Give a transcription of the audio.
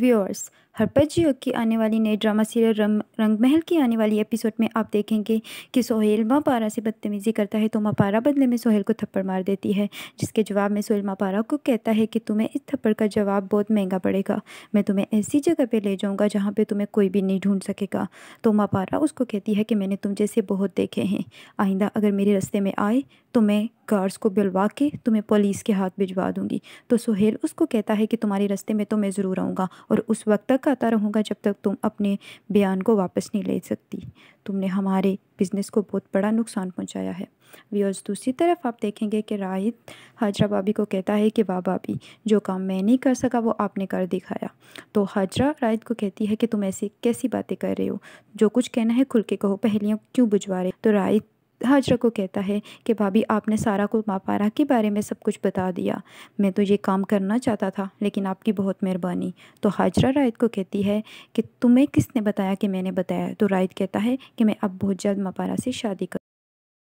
viewers हरपजियो की आने वाली नई ड्रामा सीरियल रंग रंगमहल की आने वाली एपिसोड में आप देखेंगे कि सोहेल मापारा से बदतमीज़ी करता है तो मापारा बदले में सोहेल को थप्पड़ मार देती है जिसके जवाब में सोहेल मापारा को कहता है कि तुम्हें इस थप्पड़ का जवाब बहुत महंगा पड़ेगा मैं तुम्हें ऐसी जगह पर ले जाऊँगा जहाँ पर तुम्हें कोई भी नहीं ढूंढ सकेगा तो मापारा उसको कहती है कि मैंने तुम जैसे बहुत देखे हैं आइंदा अगर मेरे रस्ते में आए तो मैं गार्ड्स को बुलवा के तुम्हें पुलिस के हाथ भिजवा दूँगी तो सुहेल उसको कहता है कि तुम्हारे रास्ते में तो मैं ज़रूर आऊँगा और उस वक्त तक आता रहूँगा जब तक तुम अपने बयान को वापस नहीं ले सकती तुमने हमारे बिज़नेस को बहुत बड़ा नुकसान पहुँचाया है व्यूअर्स दूसरी तरफ आप देखेंगे कि राहित हाजरा बाबी को कहता है कि वाह बाबी जो काम मैं नहीं कर सका वो आपने कर दिखाया तो हाजरा राहित को कहती है कि तुम ऐसी कैसी बातें कर रहे हो जो कुछ कहना है खुल के कहो पहलियाँ क्यों बुझवा रहे तो राहित हाजरा को कहता है कि भाभी आपने सारा को मापारा के बारे में सब कुछ बता दिया मैं तो ये काम करना चाहता था लेकिन आपकी बहुत मेहरबानी तो हाजरा रायत को कहती है कि तुम्हें किसने बताया कि मैंने बताया तो रायत कहता है कि मैं अब बहुत जल्द मापारा से शादी कर